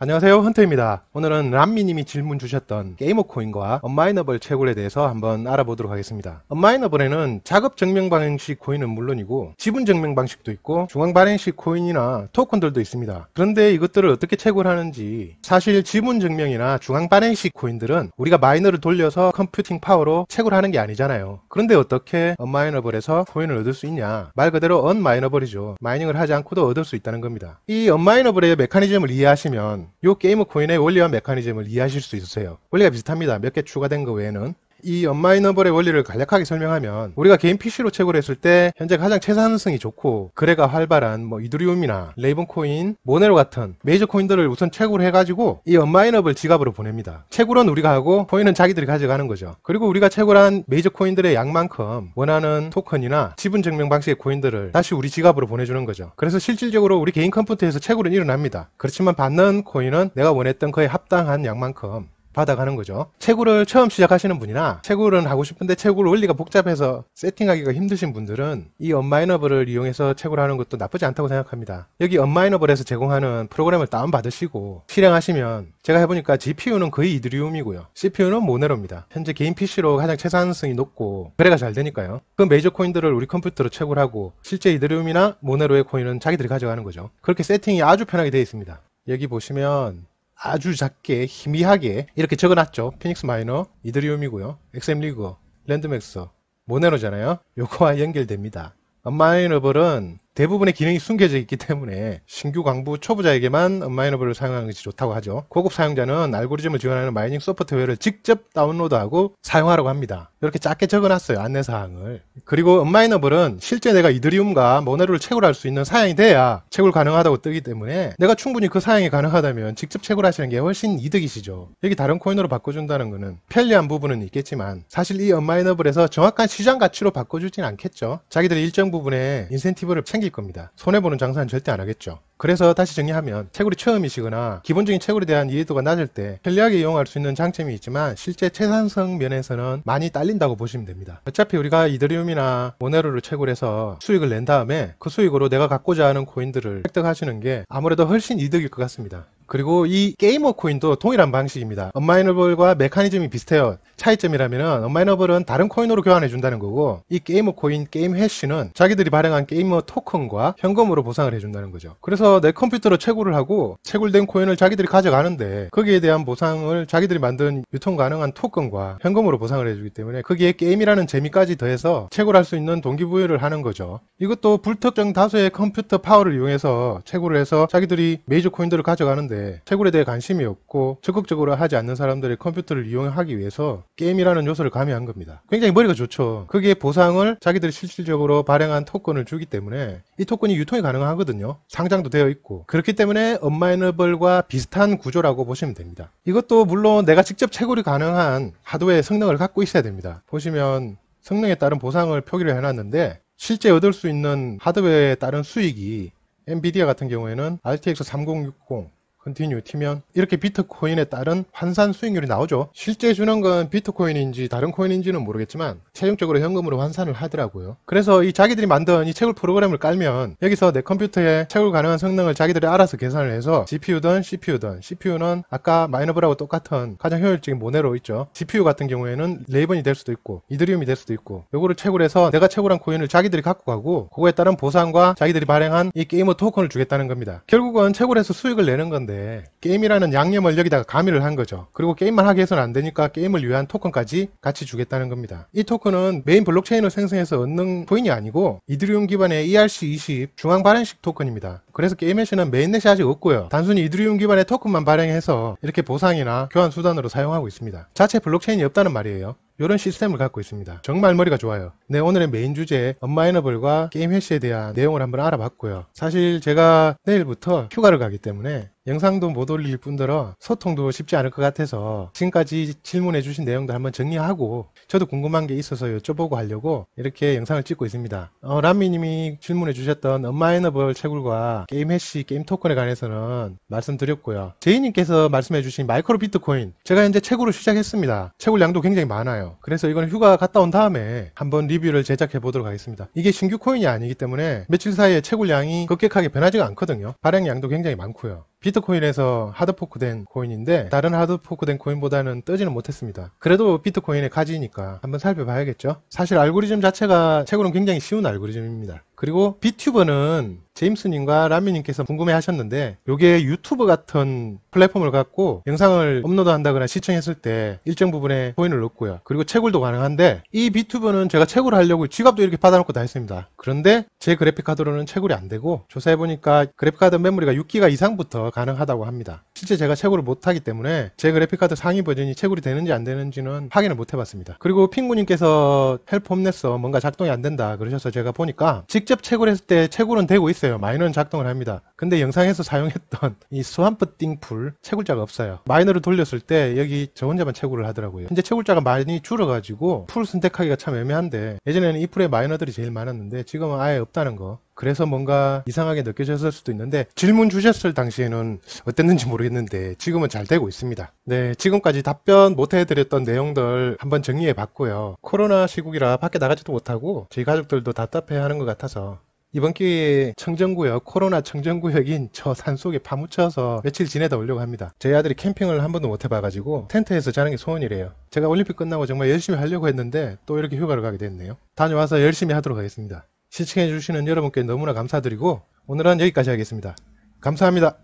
안녕하세요 헌터입니다 오늘은 람미님이 질문 주셨던 게이머코인과 언마이너블 채굴에 대해서 한번 알아보도록 하겠습니다 언마이너블에는 작업 증명 방식 코인은 물론이고 지분 증명 방식도 있고 중앙 발행식 코인이나 토큰들도 있습니다 그런데 이것들을 어떻게 채굴하는지 사실 지분 증명이나 중앙 발행식 코인들은 우리가 마이너를 돌려서 컴퓨팅 파워로 채굴하는 게 아니잖아요 그런데 어떻게 언마이너블에서 코인을 얻을 수 있냐 말 그대로 언마이너블이죠 마이닝을 하지 않고도 얻을 수 있다는 겁니다 이 언마이너블의 메커니즘을 이해하시면 보이 게임 의 코인의 원리와 메커니즘을 이해하실 수 있으세요. 원리가 비슷합니다. 몇 개 추가된 것 외에는 이엄마이너블의 원리를 간략하게 설명하면 우리가 개인 PC로 채굴 했을 때 현재 가장 채산성이 좋고 거래가 활발한 뭐 이드리움이나 레이븐코인, 모네로 같은 메이저 코인들을 우선 채굴해가지고 이엄마이너블 지갑으로 보냅니다. 채굴은 우리가 하고 코인은 자기들이 가져가는 거죠. 그리고 우리가 채굴한 메이저 코인들의 양만큼 원하는 토큰이나 지분 증명 방식의 코인들을 다시 우리 지갑으로 보내주는 거죠. 그래서 실질적으로 우리 개인 컴퓨터에서 채굴은 일어납니다. 그렇지만 받는 코인은 내가 원했던 거에 합당한 양만큼 받아가는 거죠. 채굴을 처음 시작하시는 분이나 채굴은 하고 싶은데 채굴 원리가 복잡해서 세팅하기가 힘드신 분들은 이 언마이너블을 이용해서 채굴하는 것도 나쁘지 않다고 생각합니다. 여기 언마이너블에서 제공하는 프로그램을 다운받으시고 실행하시면 제가 해보니까 GPU는 거의 이드리움이고요. CPU는 모네로입니다. 현재 개인 PC로 가장 최산성이 높고 거래가 잘 되니까요. 그 메이저 코인들을 우리 컴퓨터로 채굴하고 실제 이드리움이나 모네로의 코인은 자기들이 가져가는 거죠. 그렇게 세팅이 아주 편하게 되어 있습니다. 여기 보시면 아주 작게 희미하게 이렇게 적어놨죠. 피닉스 마이너, 이드리움이고요. 엑셈 리그, 랜드맥스, 모네로잖아요. 요거와 연결됩니다. 마이너블은 대부분의 기능이 숨겨져 있기 때문에 신규 광부 초보자에게만 마이너블을 사용하는 것이 좋다고 하죠. 고급 사용자는 알고리즘을 지원하는 마이닝 소프트웨어를 직접 다운로드하고 사용하라고 합니다. 이렇게 작게 적어놨어요. 안내사항을. 그리고 은마이너블은 실제 내가 이드리움과 모네로를 채굴할 수 있는 사양이 돼야 채굴 가능하다고 뜨기 때문에 내가 충분히 그 사양이 가능하다면 직접 채굴하시는 게 훨씬 이득이시죠. 여기 다른 코인으로 바꿔준다는 것은 편리한 부분은 있겠지만 사실 이 은마이너블에서 정확한 시장 가치로 바꿔주진 않겠죠. 자기들이 일정 부분에 인센티브를 챙겨 생길 겁니다. 손해보는 장사는 절대 안 하겠죠. 그래서 다시 정리하면 채굴이 처음이시거나 기본적인 채굴에 대한 이해도가 낮을 때 편리하게 이용할 수 있는 장점이 있지만 실제 채산성 면에서는 많이 딸린다고 보시면 됩니다. 어차피 우리가 이더리움이나 모네로를 채굴해서 수익을 낸 다음에 그 수익으로 내가 갖고자 하는 코인들을 획득하시는 게 아무래도 훨씬 이득일 것 같습니다. 그리고 이 게이머 코인도 동일한 방식입니다. 언마이너블과 메커니즘이 비슷해요. 차이점이라면은 언마이너블은 다른 코인으로 교환해 준다는 거고 이 게이머 코인 게임 해쉬는 자기들이 발행한 게이머 토큰과 현금으로 보상을 해 준다는 거죠. 그래서 내 컴퓨터로 채굴을 하고 채굴된 코인을 자기들이 가져가는데 거기에 대한 보상을 자기들이 만든 유통 가능한 토큰과 현금으로 보상을 해 주기 때문에 거기에 게임이라는 재미까지 더해서 채굴할 수 있는 동기부여를 하는 거죠. 이것도 불특정 다수의 컴퓨터 파워를 이용해서 채굴을 해서 자기들이 메이저 코인들을 가져가는데 했는데 네, 채굴에 대해 관심이 없고 적극적으로 하지 않는 사람들이 컴퓨터를 이용하기 위해서 게임이라는 요소를 가미한 겁니다. 굉장히 머리가 좋죠. 거기에 보상을 자기들이 실질적으로 발행한 토큰을 주기 때문에 이 토큰이 유통이 가능하거든요. 상장도 되어 있고 그렇기 때문에 언마이너블과 비슷한 구조라고 보시면 됩니다. 이것도 물론 내가 직접 채굴이 가능한 하드웨어 의 성능을 갖고 있어야 됩니다. 보시면 성능에 따른 보상을 표기를 해놨는데 실제 얻을 수 있는 하드웨어에 따른 수익이 엔비디아 같은 경우에는 RTX 3060 컨티뉴 튀면 이렇게 비트코인에 따른 환산 수익률이 나오죠. 실제 주는 건 비트코인인지 다른 코인인지는 모르겠지만 최종적으로 현금으로 환산을 하더라고요. 그래서 이 자기들이 만든 이 채굴 프로그램을 깔면 여기서 내 컴퓨터에 채굴 가능한 성능을 자기들이 알아서 계산을 해서 GPU든 CPU든 CPU는 아까 마이너블하고 똑같은 가장 효율적인 모네로 있죠. GPU 같은 경우에는 레이븐이 될 수도 있고 이더리움이 될 수도 있고 요거를 채굴해서 내가 채굴한 코인을 자기들이 갖고 가고 그거에 따른 보상과 자기들이 발행한 이 게이머 토큰을 주겠다는 겁니다. 결국은 채굴해서 수익을 내는 건데 있는데 네. 게임이라는 양념을 여기다가 가미를 한 거죠. 그리고 게임만 하게 해서는 안 되니까 게임을 위한 토큰까지 같이 주겠다는 겁니다. 이 토큰은 메인 블록체인을 생성해서 얻는 코인이 아니고 이드리움 기반의 ERC20 중앙 발행식 토큰입니다. 그래서 게임에서는 메인넷이 아직 없고요. 단순히 이드리움 기반의 토큰만 발행해서 이렇게 보상이나 교환 수단으로 사용하고 있습니다. 자체 블록체인이 없다는 말이에요. 이런 시스템을 갖고 있습니다. 정말 머리가 좋아요. 네, 오늘의 메인 주제 언마이너블과 게임 해시에 대한 내용을 한번 알아봤고요. 사실 제가 내일부터 휴가를 가기 때문에 영상도 못 올릴 뿐더러 소통도 쉽지 않을 것 같아서 지금까지 질문해 주신 내용도 한번 정리하고 저도 궁금한 게 있어서 여쭤보고 하려고 이렇게 영상을 찍고 있습니다. 어, 람미님이 질문해 주셨던 언마이너블 채굴과 게임 해시, 게임 토큰에 관해서는 말씀드렸고요. 제이님께서 말씀해 주신 마이크로 비트코인 제가 현재 채굴을 시작했습니다. 채굴량도 굉장히 많아요. 않아요. 그래서 이건 휴가 갔다 온 다음에 한번 리뷰를 제작해 보도록 하겠습니다. 이게 신규 코인이 아니기 때문에 며칠 사이에 채굴량이 급격하게 변하지가 않거든요. 발행량도 굉장히 많고요. 비트코인에서 하드포크된 코인인데 다른 하드포크된 코인보다는 뜨지는 못했습니다. 그래도 비트코인의 가지니까 한번 살펴봐야겠죠. 사실 알고리즘 자체가 책으로는 굉장히 쉬운 알고리즘입니다. 그리고 비튜버는 제임스님과 라미님께서 궁금해하셨는데 이게 유튜브 같은 플랫폼을 갖고 영상을 업로드한다거나 시청했을 때 일정 부분에 코인을 넣고요. 그리고 채굴도 가능한데 이 비튜브는 제가 채굴을 하려고 지갑도 이렇게 받아놓고 다 했습니다. 그런데 제 그래픽카드로는 채굴이 안 되고 조사해보니까 그래픽카드 메모리가 6기가 이상부터 가능하다고 합니다. 실제 제가 채굴을 못하기 때문에 제 그래픽카드 상위 버전이 채굴이 되는지 안 되는지는 확인을 못 해봤습니다. 그리고 핑구님께서 헬프 홈넷서 뭔가 작동이 안 된다 그러셔서 제가 보니까 직접 채굴했을 때 채굴은 되고 있어요. 마이너는 작동을 합니다. 근데 영상에서 사용했던 이 스완프 띵풀 채굴자가 없어요. 마이너를 돌렸을 때 여기 저 혼자만 채굴을 하더라고요. 현재 채굴자가 많이 줄어가지고 풀 선택하기가 참 애매한데 예전에는 이 풀에 마이너들이 제일 많았는데 지금은 아예 없다는 거 그래서 뭔가 이상하게 느껴졌을 수도 있는데 질문 주셨을 당시에는 어땠는지 모르겠어요. 모르겠는데 지금은 잘 되고 있습니다. 네, 지금까지 답변 못 해드렸던 내용들 한번 정리해 봤고요. 코로나 시국이라 밖에 나가지도 못하고 저희 가족들도 답답해하는 것 같아서 이번 기회에 청정구역, 코로나 청정구역인 저 산속에 파묻혀서 며칠 지내다 오려고 합니다. 저희 아들이 캠핑을 한 번도 못 해봐가지고 텐트에서 자는 게 소원이래요. 제가 올림픽 끝나고 정말 열심히 하려고 했는데 또 이렇게 휴가를 가게 됐네요. 다녀와서 열심히 하도록 하겠습니다. 시청해주시는 여러분께 너무나 감사드리고 오늘은 여기까지 하겠습니다. 감사합니다.